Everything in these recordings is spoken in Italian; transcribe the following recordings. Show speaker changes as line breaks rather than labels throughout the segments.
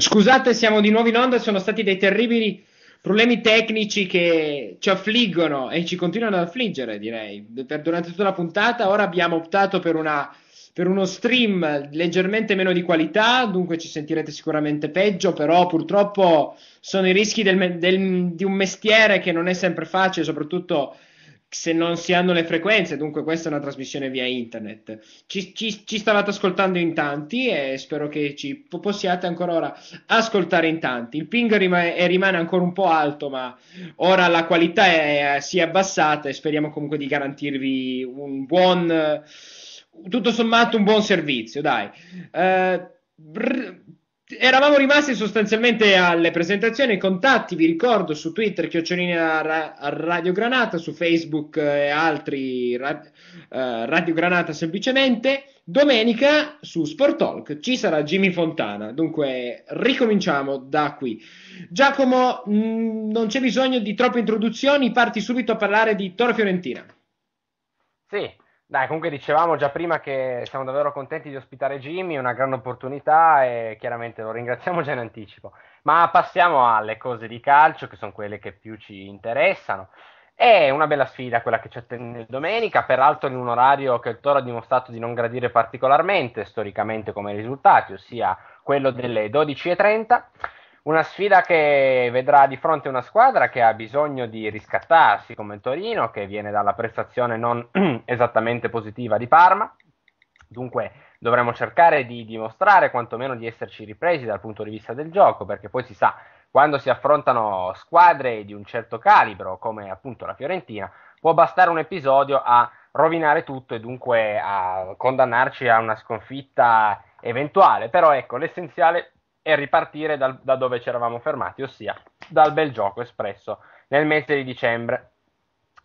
Scusate, siamo di nuovo in onda, sono stati dei terribili problemi tecnici che ci affliggono e ci continuano ad affliggere, direi, per, durante tutta la puntata. Ora abbiamo optato per, una, per uno stream leggermente meno di qualità, dunque ci sentirete sicuramente peggio, però purtroppo sono i rischi del, del, di un mestiere che non è sempre facile, soprattutto se non si hanno le frequenze, dunque questa è una trasmissione via internet. Ci, ci, ci stavate ascoltando in tanti e spero che ci possiate ancora ora ascoltare in tanti. Il ping rimane, rimane ancora un po' alto, ma ora la qualità è, è, si è abbassata e speriamo comunque di garantirvi un buon, tutto sommato un buon servizio, dai. Eh, brr, Eravamo rimasti sostanzialmente alle presentazioni, contatti, vi ricordo su Twitter, chiocciolina ra- Radio Granata, su Facebook eh, e altri ra- uh, Radio Granata semplicemente. Domenica su Sport Talk ci sarà Jimmy Fontana, dunque ricominciamo da qui. Giacomo, mh, mm, non c'è bisogno di troppe introduzioni, parti subito a parlare di Toro Fiorentina. Sì, dai, comunque dicevamo già prima che siamo davvero contenti di ospitare Jimmy, una grande opportunità e chiaramente lo ringraziamo già in anticipo. Ma passiamo alle cose di calcio, che sono quelle che più ci interessano. È una bella sfida quella che ci attende domenica, peraltro in un orario che il Toro ha dimostrato di non gradire particolarmente storicamente come risultati, ossia quello delle 12.30 una sfida che vedrà di fronte una squadra che ha bisogno di riscattarsi come Torino, che viene dalla prestazione non esattamente positiva di Parma. Dunque dovremo cercare di dimostrare quantomeno di esserci ripresi dal punto di vista del gioco, perché poi si sa, quando si affrontano squadre di un certo calibro, come appunto la Fiorentina, può bastare un episodio a rovinare tutto e dunque a condannarci a una sconfitta eventuale. Però ecco, l'essenziale e ripartire dal, da dove ci eravamo fermati, ossia dal bel gioco espresso nel mese di dicembre.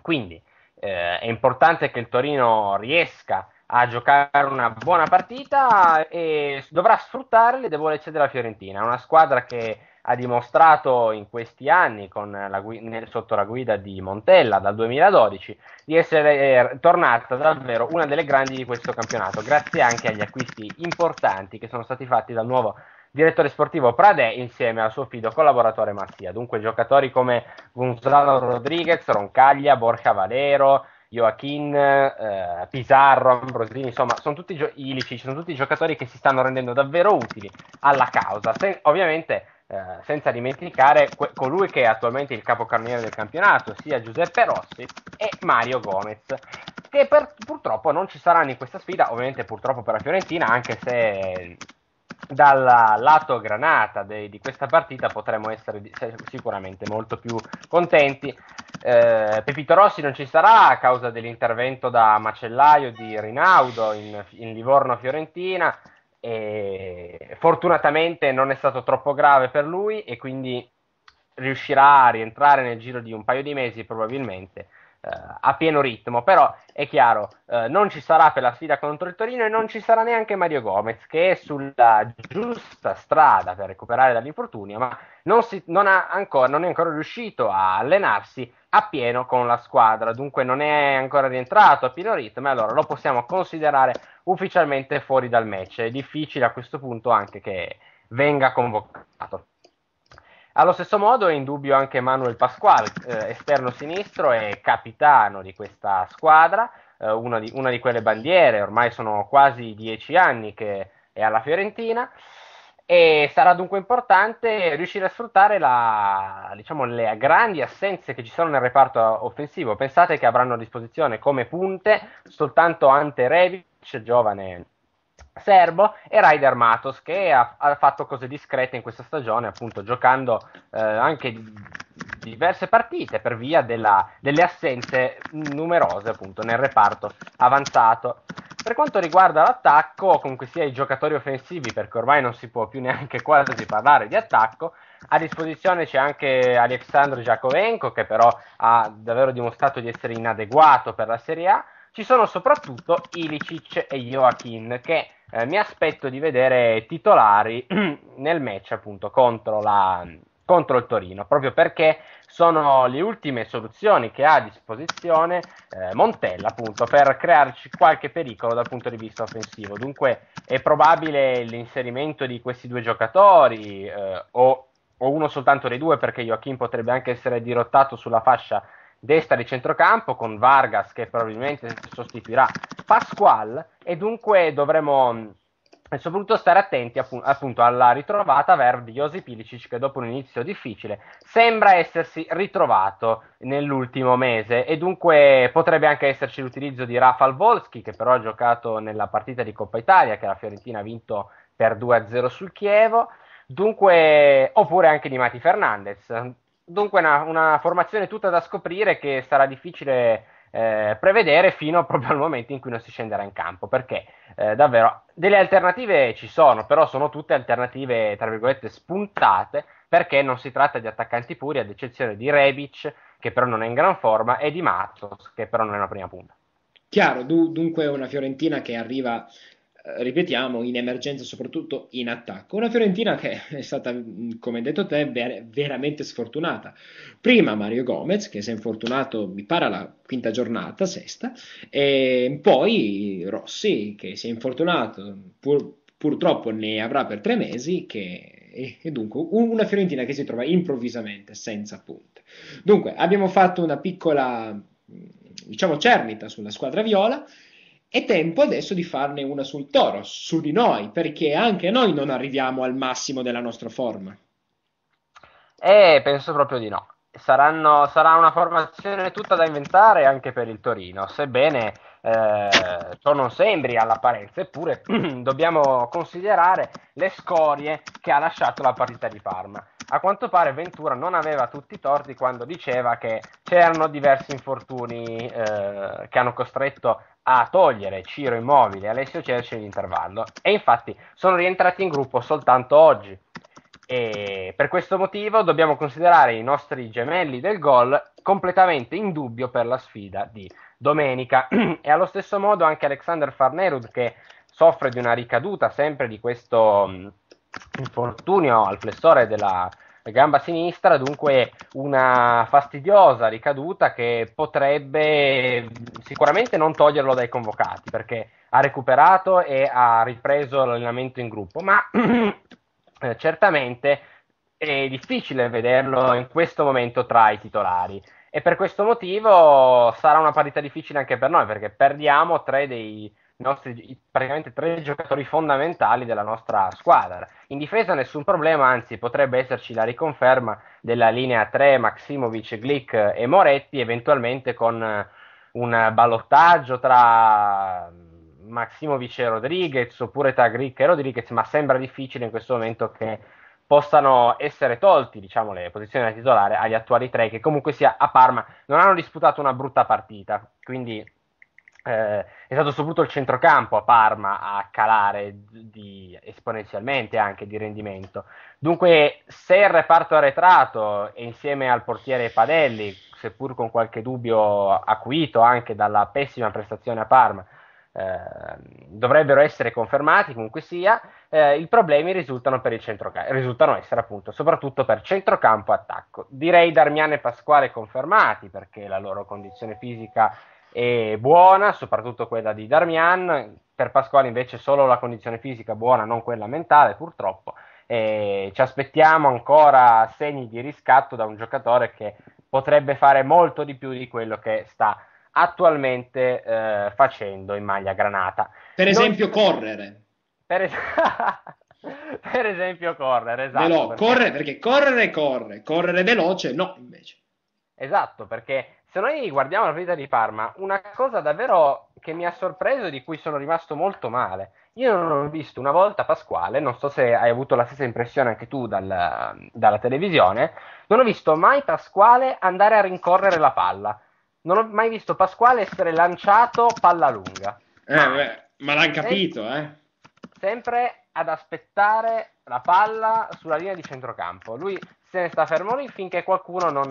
Quindi eh, è importante che il Torino riesca a giocare una buona partita e dovrà sfruttare le debolezze della Fiorentina, una squadra che ha dimostrato in questi anni la gu- sotto la guida di Montella dal 2012 di essere eh, tornata davvero una delle grandi di questo campionato, grazie anche agli acquisti importanti che sono stati fatti dal nuovo direttore sportivo Pradè insieme al suo fido collaboratore Mattia. Dunque giocatori come Gonzalo Rodriguez, Roncaglia, Borja Valero, Joaquin, eh, Pizarro, Ambrosini, insomma, sono tutti gio- Ilici, sono tutti giocatori che si stanno rendendo davvero utili alla causa. Se, ovviamente eh, senza dimenticare que- colui che è attualmente il capocannoniere del campionato, sia Giuseppe Rossi e Mario Gomez, che per- purtroppo non ci saranno in questa sfida, ovviamente purtroppo per la Fiorentina, anche se dal lato granata de, di questa partita potremmo essere di, sicuramente molto più contenti. Eh, Pepito Rossi non ci sarà a causa dell'intervento da macellaio di Rinaudo in, in Livorno-Fiorentina. E fortunatamente non è stato troppo grave per lui e quindi riuscirà a rientrare nel giro di un paio di mesi probabilmente eh, a pieno ritmo, però è chiaro, eh, non ci sarà per la sfida contro il Torino e non ci sarà neanche Mario Gomez che è sulla giusta strada per recuperare dall'infortunio, ma non, si, non, ancora, non è ancora riuscito a allenarsi a pieno con la squadra, dunque non è ancora rientrato a pieno ritmo e allora lo possiamo considerare ufficialmente fuori dal match. È difficile a questo punto anche che venga convocato. Allo stesso modo è in dubbio anche Manuel Pasquale, eh, esterno sinistro e capitano di questa squadra, eh, una, di, una, di, quelle bandiere, ormai sono quasi dieci anni che è alla Fiorentina e sarà dunque importante riuscire a sfruttare la, diciamo, le grandi assenze che ci sono nel reparto offensivo. Pensate che avranno a disposizione come punte soltanto Ante Revic, giovane Serbo e Ryder Matos che ha, ha, fatto cose discrete in questa stagione, appunto giocando eh, anche diverse partite per via della, delle assenze numerose appunto nel reparto avanzato. Per quanto riguarda l'attacco, comunque sia i giocatori offensivi, perché ormai non si può più neanche quasi parlare di attacco, a disposizione c'è anche Alexandr Jakovenko che però ha davvero dimostrato di essere inadeguato per la Serie A ci sono soprattutto Ilicic e Joachim che eh, mi aspetto di vedere titolari nel match appunto contro, la, contro il Torino, proprio perché sono le ultime soluzioni che ha a disposizione eh, Montella appunto per crearci qualche pericolo dal punto di vista offensivo. Dunque è probabile l'inserimento di questi due giocatori eh, o, o, uno soltanto dei due perché Joachim potrebbe anche essere dirottato sulla fascia destra di centrocampo con Vargas che probabilmente sostituirà Pasqual e dunque dovremo mm, soprattutto stare attenti appunto, appunto alla ritrovata verve di Josi Pilicic che dopo un inizio difficile sembra essersi ritrovato nell'ultimo mese e dunque potrebbe anche esserci l'utilizzo di Rafal Volschi che però ha giocato nella partita di Coppa Italia che la Fiorentina ha vinto per 2-0 sul Chievo Dunque, oppure anche di Mati Fernandez. Dunque una, una formazione tutta da scoprire che sarà difficile eh, prevedere fino proprio al momento in cui non si scenderà in campo, perché eh, davvero delle alternative ci sono, però sono tutte alternative, tra virgolette, spuntate, perché non si tratta di attaccanti puri, ad eccezione di Rebic, che però non è in gran forma, e di Matos che però non è una prima punta. Chiaro, du- dunque una Fiorentina che arriva eh, ripetiamo, in emergenza, soprattutto in attacco. Una Fiorentina che è stata, come detto te, ver- veramente sfortunata. Prima Mario Gomez, che si è infortunato, mi pare, alla quinta giornata, sesta, e poi Rossi, che si è infortunato, pur- purtroppo ne avrà per tre mesi, che e, dunque una Fiorentina che si trova improvvisamente senza punte. Dunque, abbiamo fatto una piccola diciamo cernita sulla squadra viola è tempo adesso di farne una sul toro, su di noi, perché anche noi non arriviamo al massimo della nostra forma. Eh, penso proprio di no saranno, sarà una formazione tutta da inventare anche per il Torino, sebbene eh, ciò non sembri all'apparenza, eppure dobbiamo considerare le scorie che ha lasciato la partita di Parma. A quanto pare Ventura non aveva tutti i torti quando diceva che c'erano diversi infortuni eh, che hanno costretto a togliere Ciro Immobile e Alessio Cerci in intervallo e infatti sono rientrati in gruppo soltanto oggi. E per questo motivo dobbiamo considerare i nostri gemelli del gol completamente in dubbio per la sfida di domenica. e allo stesso modo anche Alexander Farnerud che soffre di una ricaduta sempre di questo mh, mm, infortunio al flessore della gamba sinistra, dunque una fastidiosa ricaduta che potrebbe mm, sicuramente non toglierlo dai convocati perché ha recuperato e ha ripreso l'allenamento in gruppo, ma Eh, certamente è difficile vederlo in questo momento tra i titolari e per questo motivo sarà una partita difficile anche per noi perché perdiamo tre dei nostri praticamente tre giocatori fondamentali della nostra squadra. In difesa nessun problema, anzi potrebbe esserci la riconferma della linea 3 Maximovic, Glick e Moretti eventualmente con un ballottaggio tra Maximovic e Rodriguez oppure Tagric e Rodriguez, ma sembra difficile in questo momento che possano essere tolti diciamo, le posizioni da titolare agli attuali tre che comunque sia a Parma non hanno disputato una brutta partita, quindi eh, è stato soprattutto il centrocampo a Parma a calare di, esponenzialmente anche di rendimento. Dunque se il reparto arretrato e insieme al portiere Padelli, seppur con qualche dubbio acuito anche dalla pessima prestazione a Parma, Ehm, dovrebbero essere confermati comunque sia, eh, i problemi risultano, per il risultano essere appunto soprattutto per centrocampo attacco. Direi Darmiano e Pasquale confermati perché la loro condizione fisica è buona, soprattutto quella di Darmian, per Pasquale invece solo la condizione fisica buona, non quella mentale purtroppo. E ci aspettiamo ancora segni di riscatto da un giocatore che potrebbe fare molto di più di quello che sta attualmente eh, facendo in maglia granata. Per esempio non... correre. Per, es... per, esempio correre, esatto. Velo- perché... Correre, perché correre corre, correre veloce no invece. Esatto, perché se noi guardiamo la partita di Parma, una cosa davvero che mi ha sorpreso e di cui sono rimasto molto male, io non ho visto una volta Pasquale, non so se hai avuto la stessa impressione anche tu dal, dalla televisione, non ho visto mai Pasquale andare a rincorrere la palla non ho mai visto Pasquale essere lanciato palla lunga. Eh, ma, beh, ma l'hanno capito, sempre, eh. Sempre ad aspettare la palla sulla linea di centrocampo. Lui se ne sta fermo lì finché qualcuno non,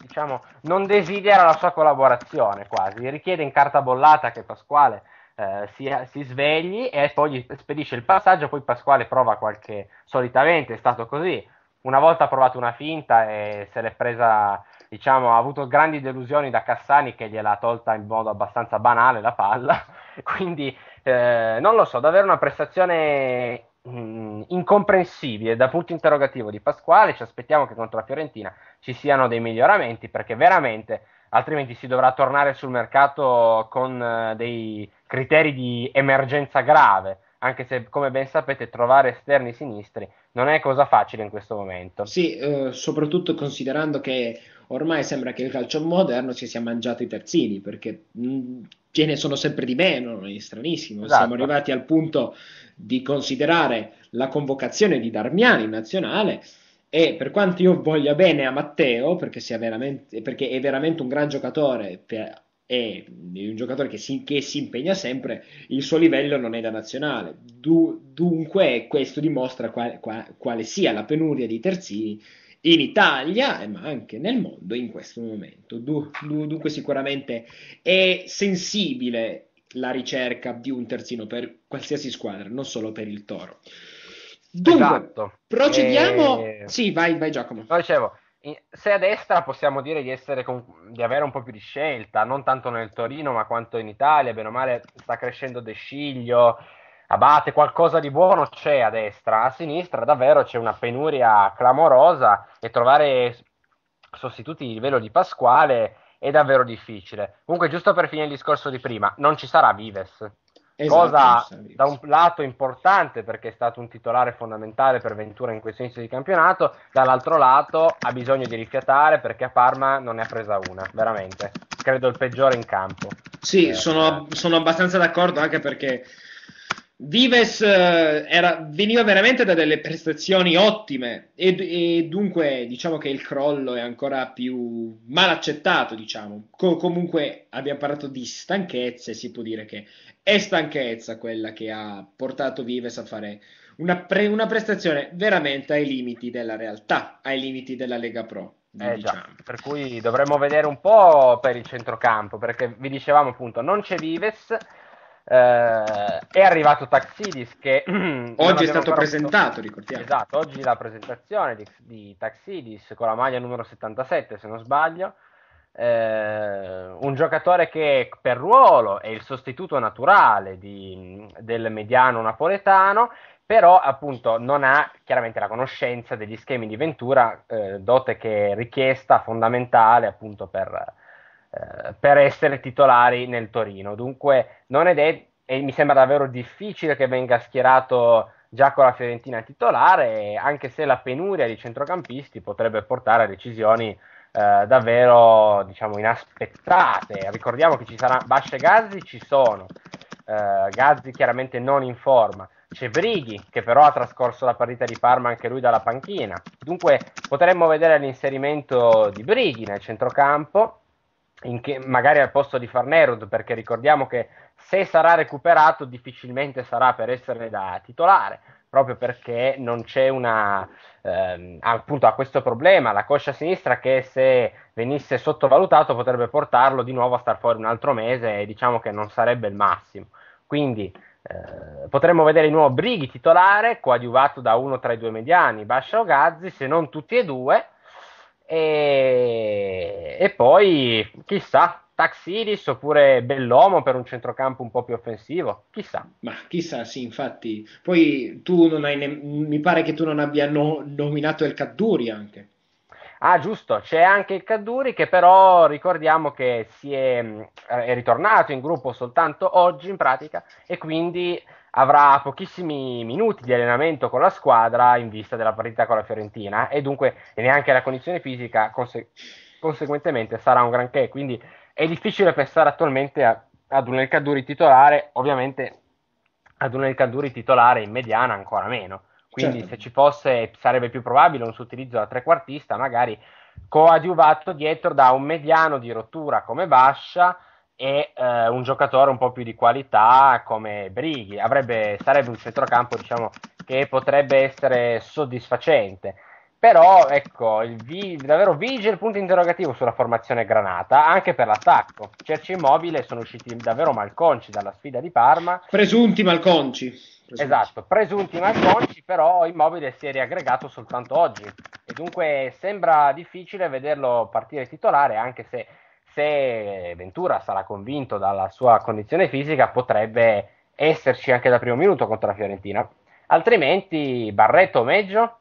diciamo, non desidera la sua collaborazione quasi. Richiede in carta bollata che Pasquale eh, si, si, svegli e poi gli spedisce il passaggio, poi Pasquale prova qualche... solitamente è stato così. Una volta ha provato una finta e se l'è presa diciamo, ha avuto grandi delusioni da Cassani che gliela ha tolta in modo abbastanza banale la palla, quindi eh, non lo so, davvero una prestazione mh, mm, incomprensibile da punto interrogativo di Pasquale, ci aspettiamo che contro la Fiorentina ci siano dei miglioramenti perché veramente altrimenti si dovrà tornare sul mercato con eh, dei criteri di emergenza grave anche se come ben sapete trovare esterni sinistri non è cosa facile in questo momento. Sì, eh, soprattutto considerando che ormai sembra che il calcio moderno si sia mangiato i terzini perché mm, ce ne sono sempre di meno, è stranissimo. Esatto. Siamo arrivati al punto di considerare la convocazione di Darmiani in nazionale e per quanto io voglia bene a Matteo perché, perché è veramente un gran giocatore per, è un giocatore che si, che si, impegna sempre, il suo livello non è da nazionale. Du, dunque, questo dimostra qual, qual, quale sia la penuria di terzini in Italia, ma anche nel mondo in questo momento. Dunque sicuramente è sensibile la ricerca di un terzino per qualsiasi squadra, non solo per il Toro. Dunque, esatto. procediamo. E... Sì, vai, vai Giacomo. No, dicevo, se a destra possiamo dire di, con... di, avere un po' più di scelta, non tanto nel Torino, ma quanto in Italia, bene o male sta crescendo De Sciglio, Abate qualcosa di buono c'è a destra, a sinistra davvero c'è una penuria clamorosa e trovare sostituti di livello di Pasquale è davvero difficile. Comunque, giusto per finire il discorso di prima, non ci sarà Vives. Esatto, cosa da un lato importante perché è stato un titolare fondamentale per Ventura in questo inizio di campionato, dall'altro lato ha bisogno di rifiatare perché a Parma non ne ha presa una, veramente. Credo il peggiore in campo. Sì, eh, sono, eh. sono abbastanza d'accordo anche perché Vives eh, era, veniva veramente da delle prestazioni ottime e, e, dunque diciamo che il crollo è ancora più mal accettato, diciamo. Co- comunque abbiamo parlato di stanchezza e si può dire che è stanchezza quella che ha portato Vives a fare una, pre- una prestazione veramente ai limiti della realtà, ai limiti della Lega Pro. Eh, diciamo. già, per cui dovremmo vedere un po' per il centrocampo, perché vi dicevamo appunto non c'è Vives eh, è arrivato Taxidis che oggi è stato presentato, ricordiamo. Esatto, oggi la presentazione di, di, Taxidis con la maglia numero 77, se non sbaglio. Eh, un giocatore che per ruolo è il sostituto naturale di, del mediano napoletano, però appunto non ha chiaramente la conoscenza degli schemi di Ventura, eh, dote che è richiesta fondamentale appunto per, eh, per essere titolari nel Torino. Dunque non è detto e mi sembra davvero difficile che venga schierato già con la Fiorentina titolare, anche se la penuria di centrocampisti potrebbe portare a decisioni eh, davvero diciamo, inaspettate. Ricordiamo che ci sarà Basce e Gazzi ci sono. Eh, Gazzi chiaramente non in forma, c'è Brighi che però ha trascorso la partita di Parma anche lui dalla panchina. Dunque potremmo vedere l'inserimento di Brighi nel centrocampo che, magari al posto di Farnerud, perché ricordiamo che se sarà recuperato difficilmente sarà per essere da titolare, proprio perché non c'è una... Ehm, appunto ha questo problema, la coscia sinistra che se venisse sottovalutato potrebbe portarlo di nuovo a star fuori un altro mese e diciamo che non sarebbe il massimo. Quindi eh, potremmo vedere di nuovo Brighi titolare, coadiuvato da uno tra i due mediani, Bascia o Gazzi, se non tutti e due, e, e poi chissà, Taxidis oppure Bellomo per un centrocampo un po' più offensivo, chissà. Ma chissà, sì, infatti. Poi tu non hai, ne- mi pare che tu non abbia no- nominato il Cadduri anche. Ah, giusto, c'è anche il Cadduri che però ricordiamo che si è, mm, è, ritornato in gruppo soltanto oggi in pratica e quindi avrà pochissimi minuti di allenamento con la squadra in vista della partita con la Fiorentina e dunque neanche la condizione fisica conse- conseguentemente sarà un granché, quindi è difficile pensare attualmente a, ad un El Cadduri titolare, ovviamente ad un El Cadduri titolare in mediana ancora meno. Quindi certo. se ci fosse sarebbe più probabile un suo utilizzo da trequartista, magari coadiuvato dietro da un mediano di rottura come Bascia e eh, un giocatore un po' più di qualità come Brighi. Avrebbe, sarebbe un centrocampo diciamo, che potrebbe essere soddisfacente. Però ecco, vi, davvero vige il punto interrogativo sulla formazione granata anche per l'attacco. Cerci Immobile sono usciti davvero malconci dalla sfida di Parma. Presunti malconci. Presunti. Esatto, presunti malconci, però Immobile si è riaggregato soltanto oggi e dunque sembra difficile vederlo partire titolare anche se, se Ventura sarà convinto dalla sua condizione fisica potrebbe esserci anche da primo minuto contro la Fiorentina. Altrimenti Barretto o Meggio?